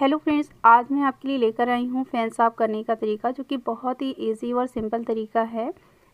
hello friends आज मैं आपके लिए लेकर आई हूँ फैन साफ करने का तरीका जो कि बहुत ही इजी और सिंपल तरीका है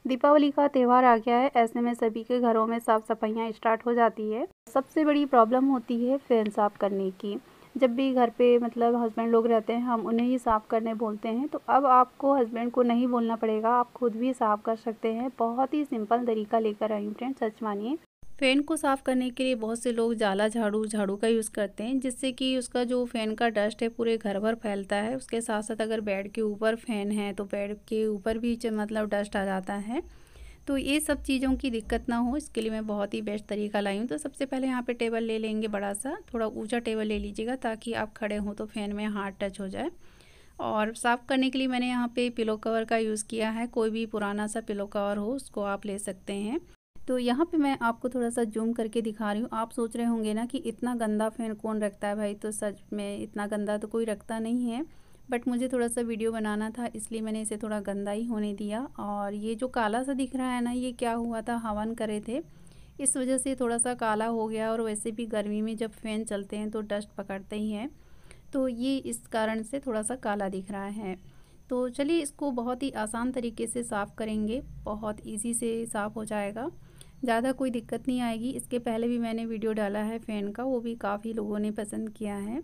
दीपावली का त्यौहार आ गया है ऐसे में सभी के घरों में साफ़ सफाइयाँ स्टार्ट हो जाती है सबसे बड़ी प्रॉब्लम होती है फैन साफ़ करने की जब भी घर पे मतलब हस्बैंड लोग रहते हैं हम उन्हें ही साफ़ करने बोलते हैं तो अब आपको हस्बैंड को नहीं बोलना पड़ेगा आप खुद भी साफ़ कर सकते हैं बहुत ही सिंपल तरीका लेकर आई हूँ फ्रेंड्स सच मानिए फ़ैन को साफ़ करने के लिए बहुत से लोग जाला झाड़ू झाड़ू का यूज़ करते हैं जिससे कि उसका जो फ़ैन का डस्ट है पूरे घर भर फैलता है उसके साथ साथ अगर बेड के ऊपर फ़ैन है तो बेड के ऊपर भी मतलब डस्ट आ जाता है तो ये सब चीज़ों की दिक्कत ना हो इसके लिए मैं बहुत ही बेस्ट तरीका लाई हूँ तो सबसे पहले यहाँ पर टेबल ले लेंगे बड़ा सा थोड़ा ऊँचा टेबल ले लीजिएगा ताकि आप खड़े हों तो फ़ैन में हार्ड टच हो जाए और साफ़ करने के लिए मैंने यहाँ पे पिलो कवर का यूज़ किया है कोई भी पुराना सा पिलो कवर हो उसको आप ले सकते हैं तो यहाँ पे मैं आपको थोड़ा सा जूम करके दिखा रही हूँ आप सोच रहे होंगे ना कि इतना गंदा फ़ैन कौन रखता है भाई तो सच में इतना गंदा तो कोई रखता नहीं है बट मुझे थोड़ा सा वीडियो बनाना था इसलिए मैंने इसे थोड़ा गंदा ही होने दिया और ये जो काला सा दिख रहा है ना ये क्या हुआ था हवन करे थे इस वजह से थोड़ा सा काला हो गया और वैसे भी गर्मी में जब फ़ैन चलते हैं तो डस्ट पकड़ते ही हैं तो ये इस कारण से थोड़ा सा काला दिख रहा है तो चलिए इसको बहुत ही आसान तरीके से साफ़ करेंगे बहुत इजी से साफ़ हो जाएगा ज़्यादा कोई दिक्कत नहीं आएगी इसके पहले भी मैंने वीडियो डाला है फ़ैन का वो भी काफ़ी लोगों ने पसंद किया है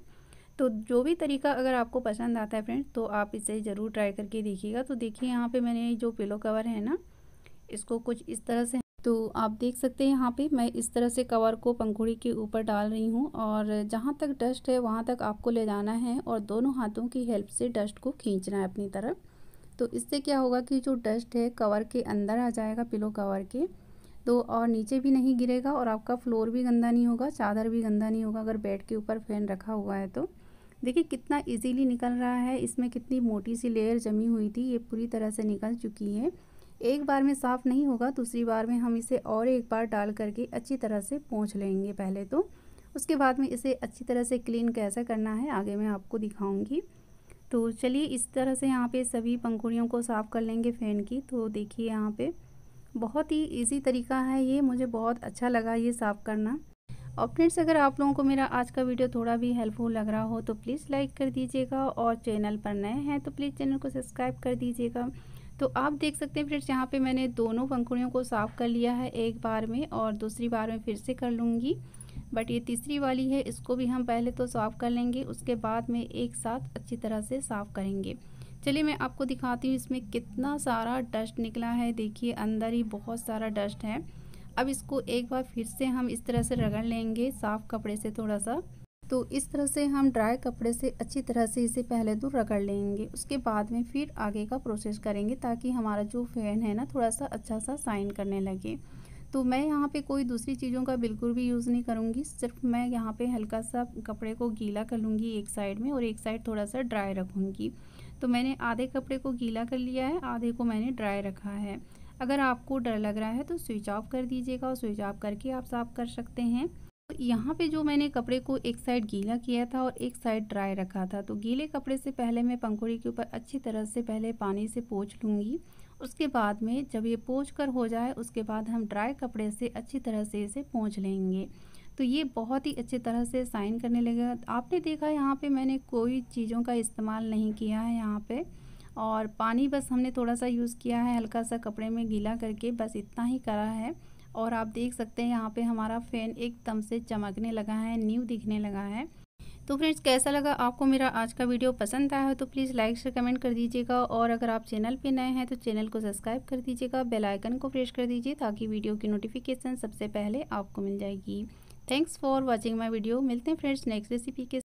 तो जो भी तरीका अगर आपको पसंद आता है फ्रेंड तो आप इसे ज़रूर ट्राई करके देखिएगा तो देखिए यहाँ पे मैंने जो पिलो कवर है ना इसको कुछ इस तरह से तो आप देख सकते हैं यहाँ पे मैं इस तरह से कवर को पंखुड़ी के ऊपर डाल रही हूँ और जहाँ तक डस्ट है वहाँ तक आपको ले जाना है और दोनों हाथों की हेल्प से डस्ट को खींचना है अपनी तरफ तो इससे क्या होगा कि जो डस्ट है कवर के अंदर आ जाएगा पिलो कवर के तो और नीचे भी नहीं गिरेगा और आपका फ्लोर भी गंदा नहीं होगा चादर भी गंदा नहीं होगा अगर बेड के ऊपर फैन रखा हुआ है तो देखिए कितना इजीली निकल रहा है इसमें कितनी मोटी सी लेयर जमी हुई थी ये पूरी तरह से निकल चुकी है एक बार में साफ़ नहीं होगा दूसरी बार में हम इसे और एक बार डाल करके अच्छी तरह से पहुँच लेंगे पहले तो उसके बाद में इसे अच्छी तरह से क्लीन कैसे करना है आगे मैं आपको दिखाऊँगी तो चलिए इस तरह से यहाँ पे सभी पंखुड़ियों को साफ़ कर लेंगे फ़ैन की तो देखिए यहाँ पर बहुत ही इजी तरीका है ये मुझे बहुत अच्छा लगा ये साफ़ करना और फ्रेंड्स अगर आप लोगों को मेरा आज का वीडियो थोड़ा भी हेल्पफुल लग रहा हो तो प्लीज़ लाइक कर दीजिएगा और चैनल पर नए हैं तो प्लीज़ चैनल को सब्सक्राइब कर दीजिएगा तो आप देख सकते हैं फ्रेंड्स यहाँ पे मैंने दोनों पंखुड़ियों को साफ़ कर लिया है एक बार में और दूसरी बार में फिर से कर लूँगी बट ये तीसरी वाली है इसको भी हम पहले तो साफ़ कर लेंगे उसके बाद में एक साथ अच्छी तरह से साफ़ करेंगे चलिए मैं आपको दिखाती हूँ इसमें कितना सारा डस्ट निकला है देखिए अंदर ही बहुत सारा डस्ट है अब इसको एक बार फिर से हम इस तरह से रगड़ लेंगे साफ़ कपड़े से थोड़ा सा तो इस तरह से हम ड्राई कपड़े से अच्छी तरह से इसे पहले तो रगड़ लेंगे उसके बाद में फिर आगे का प्रोसेस करेंगे ताकि हमारा जो फैन है ना थोड़ा सा अच्छा सा साइन करने लगे तो मैं यहाँ पे कोई दूसरी चीज़ों का बिल्कुल भी यूज़ नहीं करूँगी सिर्फ मैं यहाँ पे हल्का सा कपड़े को गीला कर लूँगी एक साइड में और एक साइड थोड़ा सा ड्राई रखूँगी तो मैंने आधे कपड़े को गीला कर लिया है आधे को मैंने ड्राई रखा है अगर आपको डर लग रहा है तो स्विच ऑफ कर दीजिएगा और स्विच ऑफ करके आप साफ़ कर सकते हैं तो यहाँ पे जो मैंने कपड़े को एक साइड गीला किया था और एक साइड ड्राई रखा था तो गीले कपड़े से पहले मैं पंखुड़ी के ऊपर अच्छी तरह से पहले पानी से पोछ लूँगी उसके बाद में जब ये पोछ कर हो जाए उसके बाद हम ड्राई कपड़े से अच्छी तरह से इसे पोंछ लेंगे तो ये बहुत ही अच्छे तरह से साइन करने लगेगा आपने देखा यहाँ पे मैंने कोई चीज़ों का इस्तेमाल नहीं किया है यहाँ पे और पानी बस हमने थोड़ा सा यूज़ किया है हल्का सा कपड़े में गीला करके बस इतना ही करा है और आप देख सकते हैं यहाँ पे हमारा फ़ैन एकदम से चमकने लगा है न्यू दिखने लगा है तो फ्रेंड्स कैसा लगा आपको मेरा आज का वीडियो पसंद आया हो तो प्लीज़ लाइक शेयर कमेंट कर दीजिएगा और अगर आप चैनल पे नए हैं तो चैनल को सब्सक्राइब कर दीजिएगा बेल आइकन को प्रेस कर दीजिए ताकि वीडियो की नोटिफिकेशन सबसे पहले आपको मिल जाएगी thanks for watching my video मिलते हैं फ्रेंड्स नेक्स्ट रेसिपी के